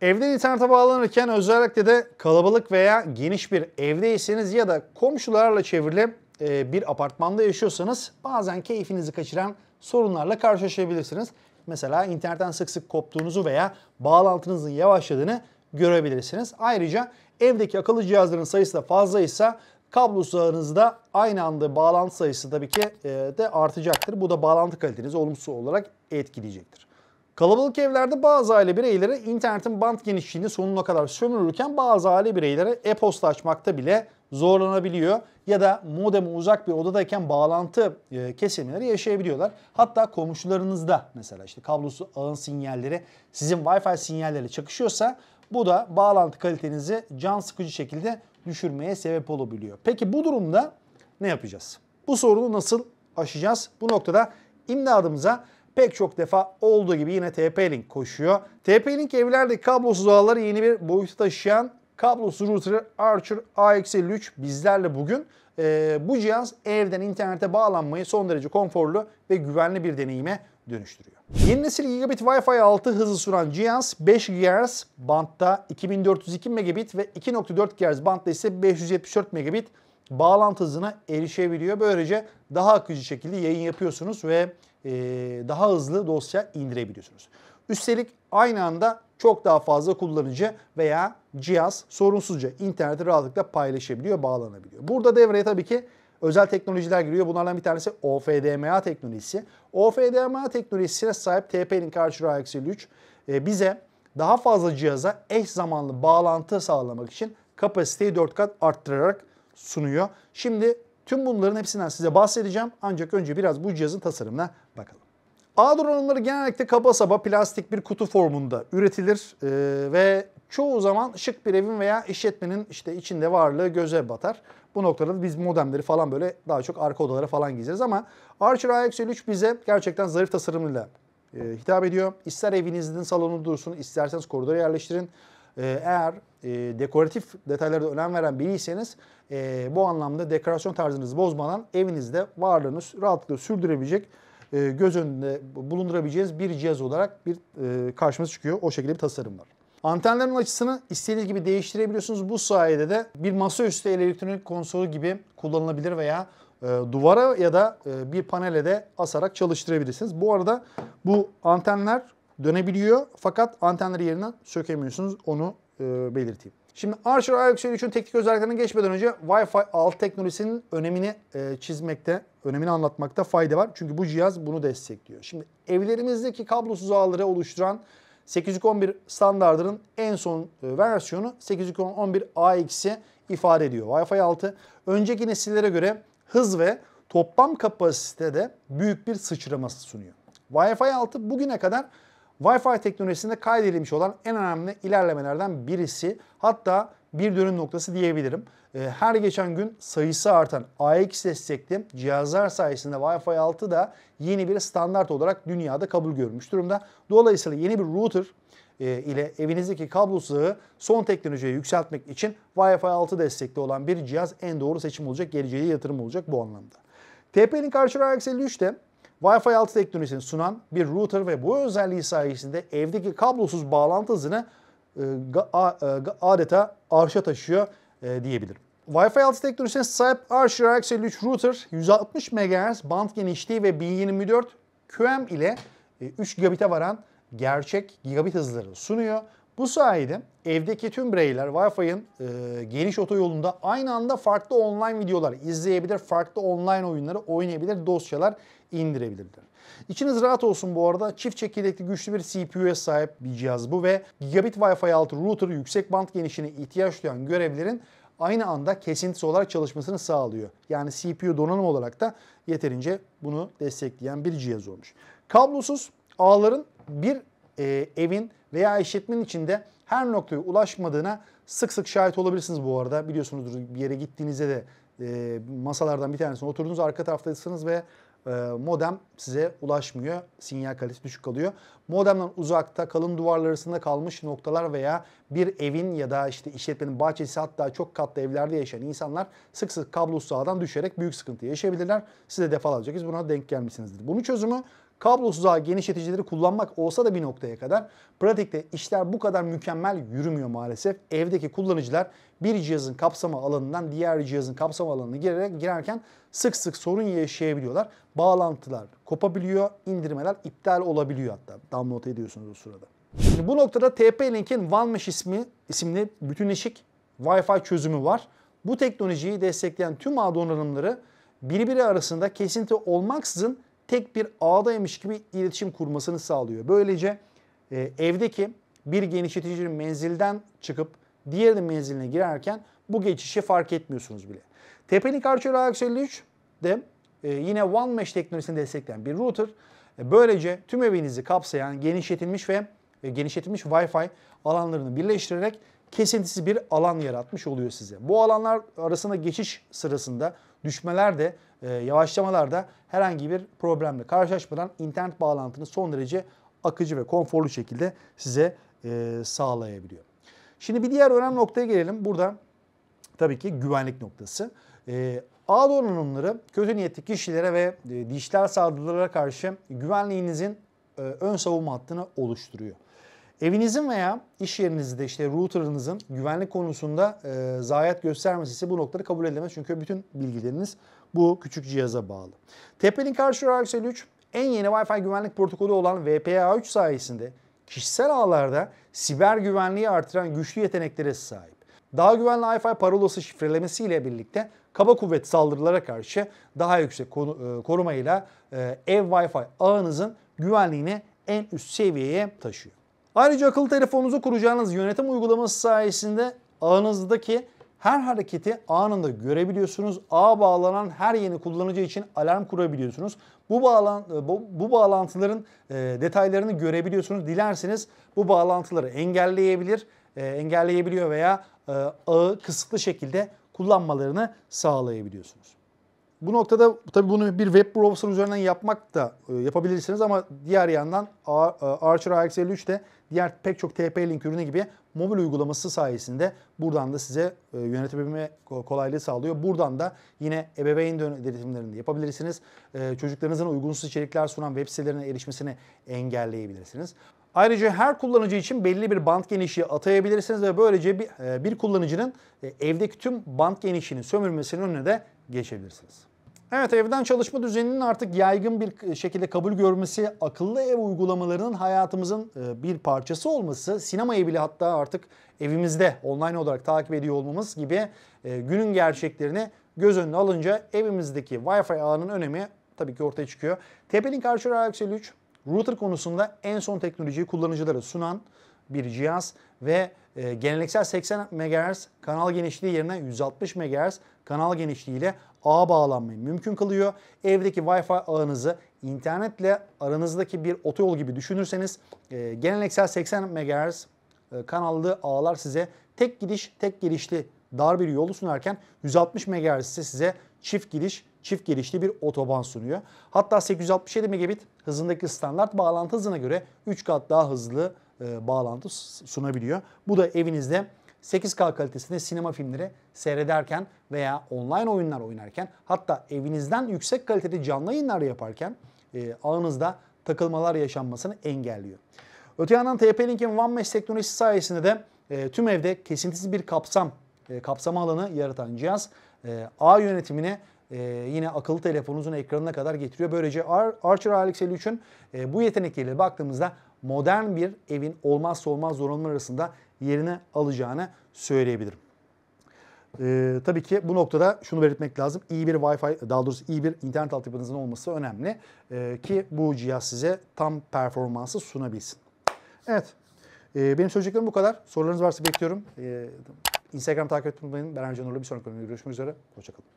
Evden internete bağlanırken özellikle de kalabalık veya geniş bir evdeyseniz ya da komşularla çevrili e, bir apartmanda yaşıyorsanız bazen keyfinizi kaçıran sorunlarla karşılaşabilirsiniz. Mesela internetten sık sık koptuğunuzu veya bağlantınızın yavaşladığını görebilirsiniz. Ayrıca evdeki akıllı cihazların sayısı da fazlaysa kabloslarınızda aynı anda bağlantı sayısı tabii ki e, de artacaktır. Bu da bağlantı kalitenizi olumsuz olarak etkileyecektir. Kalabalık evlerde bazı aile bireyleri internetin band genişliğini sonuna kadar sömürürken bazı aile bireyleri e-posta açmakta bile zorlanabiliyor ya da modeme uzak bir odadayken bağlantı e, kesilmeleri yaşayabiliyorlar. Hatta komşularınızda mesela işte kablosu ağın sinyalleri sizin Wi-Fi sinyalleriyle çakışıyorsa bu da bağlantı kalitenizi can sıkıcı şekilde düşürmeye sebep olabiliyor. Peki bu durumda ne yapacağız? Bu sorunu nasıl aşacağız? Bu noktada imdadımıza pek çok defa olduğu gibi yine TP-Link koşuyor. TP-Link evlerdeki kablosuz ağları yeni bir boyutu taşıyan kablosuz router Archer ax 53 e bizlerle bugün. Ee, bu cihaz evden internete bağlanmayı son derece konforlu ve güvenli bir deneyime dönüştürüyor. Yeni nesil Gigabit Wi-Fi 6 hızı sunan cihaz 5 GHz bantta 2402 megabit ve 2.4 GHz bantta ise 574 megabit bağlantı hızına erişebiliyor. Böylece daha akıcı şekilde yayın yapıyorsunuz ve e, daha hızlı dosya indirebiliyorsunuz. Üstelik aynı anda çok daha fazla kullanıcı veya cihaz sorunsuzca interneti rahatlıkla paylaşabiliyor, bağlanabiliyor. Burada devreye tabii ki özel teknolojiler giriyor. Bunlardan bir tanesi OFDMA teknolojisi. OFDMA teknolojisine sahip TP-Link Archer AX53 bize daha fazla cihaza eş zamanlı bağlantı sağlamak için kapasiteyi 4 kat arttırarak sunuyor. Şimdi Tüm bunların hepsinden size bahsedeceğim. Ancak önce biraz bu cihazın tasarımına bakalım. A donanımları genellikle kaba saba plastik bir kutu formunda üretilir ee, ve çoğu zaman şık bir evin veya işletmenin işte içinde varlığı göze batar. Bu noktada biz modemleri falan böyle daha çok arka odalara falan gizleriz ama Archer AX53 bize gerçekten zarif tasarımıyla e, hitap ediyor. İster evinizin salonu dursun, isterseniz koridora yerleştirin. Ee, eğer e, dekoratif detaylara da önem veren biriyseniz e, bu anlamda dekorasyon tarzınızı bozmadan evinizde varlığını rahatlıkla sürdürebilecek e, göz önünde bulundurabileceğiniz bir cihaz olarak bir e, karşımıza çıkıyor. O şekilde bir tasarım var. Antenlerin açısını istediğiniz gibi değiştirebiliyorsunuz. Bu sayede de bir masaüstü elektronik konsolu gibi kullanılabilir veya e, duvara ya da e, bir panele de asarak çalıştırabilirsiniz. Bu arada bu antenler dönebiliyor fakat antenleri yerinden sökemiyorsunuz. Onu e, belirteyim. Şimdi Archer iOS için teknik özelliklerine geçmeden önce Wi-Fi 6 teknolojisinin önemini e, çizmekte, önemini anlatmakta fayda var. Çünkü bu cihaz bunu destekliyor. Şimdi evlerimizdeki kablosuz ağları oluşturan 811 standartının en son e, versiyonu 811 AX'i ifade ediyor. Wi-Fi 6 önceki nesillere göre hız ve toplam kapasitede büyük bir sıçraması sunuyor. Wi-Fi 6 bugüne kadar Wi-Fi teknolojisinde kaydedilmiş olan en önemli ilerlemelerden birisi hatta bir dönüm noktası diyebilirim. Ee, her geçen gün sayısı artan AX destekli cihazlar sayesinde Wi-Fi 6 da yeni bir standart olarak dünyada kabul görmüş durumda. Dolayısıyla yeni bir router e, ile evinizdeki kablosuzluğu son teknolojiye yükseltmek için Wi-Fi 6 destekli olan bir cihaz en doğru seçim olacak, geleceğe yatırım olacak bu anlamda. TP-Link Archer AX53 de Wi-Fi 6 teknolojisini sunan bir router ve bu özelliği sayesinde evdeki kablosuz bağlantı hızını e, e, adeta arşa taşıyor e, diyebilirim. Wi-Fi 6 teknolojisine sahip Archer RX53 router 160 MHz band genişliği ve 1024 QM ile 3 gigabit'e varan gerçek gigabit hızları sunuyor. Bu sayede evdeki tüm bireyler Wi-Fi'nin e, geniş otoyolunda aynı anda farklı online videolar izleyebilir, farklı online oyunları oynayabilir, dosyalar indirebilirler. İçiniz rahat olsun bu arada. Çift çekirdekli güçlü bir CPU'ya sahip bir cihaz bu ve gigabit Wi-Fi altı router yüksek band genişliğine ihtiyaç duyan görevlerin aynı anda kesintisi olarak çalışmasını sağlıyor. Yani CPU donanım olarak da yeterince bunu destekleyen bir cihaz olmuş. Kablosuz ağların bir e, evin veya işletmenin içinde her noktaya ulaşmadığına sık sık şahit olabilirsiniz bu arada. Biliyorsunuzdur bir yere gittiğinizde de e, masalardan bir tanesine oturdunuz arka taraftaysınız ve e, modem size ulaşmıyor. Sinyal kalitesi düşük kalıyor. Modemden uzakta kalın duvarlar arasında kalmış noktalar veya bir evin ya da işte işletmenin bahçesi hatta çok katlı evlerde yaşayan insanlar sık sık kablosuz ağdan düşerek büyük sıkıntı yaşayabilirler. Size defalarca biz buna denk gelmişsinizdir. Bunun çözümü Kablosuz ağ genişleticileri kullanmak olsa da bir noktaya kadar pratikte işler bu kadar mükemmel yürümüyor maalesef. Evdeki kullanıcılar bir cihazın kapsama alanından diğer cihazın kapsama alanına girerek girerken sık sık sorun yaşayabiliyorlar. Bağlantılar kopabiliyor, indirmeler iptal olabiliyor hatta. Download ediyorsunuz o sırada. Şimdi bu noktada TP-Link'in OneMesh ismi isimli bütünleşik Wi-Fi çözümü var. Bu teknolojiyi destekleyen tüm ağ donanımları birbiri arasında kesinti olmaksızın tek bir ağdaymış gibi iletişim kurmasını sağlıyor. Böylece e, evdeki bir genişleticinin menzilden çıkıp diğerinin menziline girerken bu geçişi fark etmiyorsunuz bile. Tepenik Archer AX53 de e, yine One Mesh teknolojisini destekleyen bir router. E, böylece tüm evinizi kapsayan genişletilmiş ve e, genişletilmiş Wi-Fi alanlarını birleştirerek kesintisiz bir alan yaratmış oluyor size. Bu alanlar arasında geçiş sırasında düşmeler de e, yavaşlamalarda herhangi bir problemle karşılaşmadan internet bağlantını son derece akıcı ve konforlu şekilde size e, sağlayabiliyor. Şimdi bir diğer önemli noktaya gelelim. Burada tabii ki güvenlik noktası. E, ağ donanımları kötü niyetli kişilere ve e, dijital saldırılara karşı güvenliğinizin e, ön savunma hattını oluşturuyor. Evinizin veya iş yerinizde işte router'ınızın güvenlik konusunda e, zayiat göstermesi ise bu noktada kabul edilemez. Çünkü bütün bilgileriniz bu küçük cihaza bağlı. Tepe'nin link Archer Axel 3 en yeni Wi-Fi güvenlik protokolü olan wpa 3 sayesinde kişisel ağlarda siber güvenliği artıran güçlü yeteneklere sahip. Daha güvenli Wi-Fi parolası şifrelemesiyle birlikte kaba kuvvet saldırılara karşı daha yüksek e, korumayla e, ev Wi-Fi ağınızın güvenliğini en üst seviyeye taşıyor. Ayrıca akıllı telefonunuzu kuracağınız yönetim uygulaması sayesinde ağınızdaki her hareketi anında görebiliyorsunuz. Ağ bağlanan her yeni kullanıcı için alarm kurabiliyorsunuz. Bu, bağlan, bu, bu bağlantıların e, detaylarını görebiliyorsunuz. Dilerseniz bu bağlantıları engelleyebilir, e, engelleyebiliyor veya e, ağı kısıtlı şekilde kullanmalarını sağlayabiliyorsunuz. Bu noktada tabii bunu bir web browser üzerinden yapmak da e, yapabilirsiniz ama diğer yandan e, Archer AX53 de diğer pek çok TP-Link ürünü gibi mobil uygulaması sayesinde buradan da size e, yönetebilme kolaylığı sağlıyor. Buradan da yine ebeveyn denetimlerini yapabilirsiniz. E, çocuklarınızın uygunsuz içerikler sunan web sitelerine erişmesini engelleyebilirsiniz. Ayrıca her kullanıcı için belli bir bant genişliği atayabilirsiniz ve böylece bir, e, bir kullanıcının e, evdeki tüm bant genişliğinin sömürmesinin önüne de geçebilirsiniz. Evet evden çalışma düzeninin artık yaygın bir e, şekilde kabul görmesi, akıllı ev uygulamalarının hayatımızın bir parçası olması, sinemayı bile hatta artık evimizde online olarak takip ediyor olmamız gibi günün gerçeklerini göz önüne alınca evimizdeki Wi-Fi ağının önemi tabii ki ortaya çıkıyor. TP-Link Archer rx Router konusunda en son teknolojiyi kullanıcılara sunan bir cihaz ve e, geleneksel 80 MHz kanal genişliği yerine 160 MHz kanal genişliği ile ağa bağlanmayı mümkün kılıyor. Evdeki Wi-Fi ağınızı internetle aranızdaki bir otoyol gibi düşünürseniz e, geleneksel 80 MHz e, kanallı ağlar size tek gidiş tek girişli dar bir yolu sunarken 160 MHz ise size çift giriş çift gelişli bir otoban sunuyor. Hatta 867 megabit hızındaki standart bağlantı hızına göre 3 kat daha hızlı e, bağlantı sunabiliyor. Bu da evinizde 8K kalitesinde sinema filmleri seyrederken veya online oyunlar oynarken hatta evinizden yüksek kaliteli canlı yayınlar yaparken e, ağınızda takılmalar yaşanmasını engelliyor. Öte yandan TP-Link'in OneMesh teknolojisi sayesinde de e, tüm evde kesintisiz bir kapsam, e, kapsama alanı yaratan cihaz e, ağ yönetimine e, yine akıllı telefonunuzun ekranına kadar getiriyor. Böylece Ar Archer Alex 53'ün e, bu yetenekleriyle baktığımızda modern bir evin olmazsa olmaz donanımlar arasında yerini alacağını söyleyebilirim. Ee, tabii ki bu noktada şunu belirtmek lazım. İyi bir Wi-Fi, daha doğrusu iyi bir internet altyapınızın olması önemli. Ee, ki bu cihaz size tam performansı sunabilsin. Evet. Ee, benim söyleyeceklerim bu kadar. Sorularınız varsa bekliyorum. Ee, Instagram takip etmeyi unutmayın. Ben Ercan Uğur'la bir sonraki bölümde görüşmek üzere. Hoşçakalın.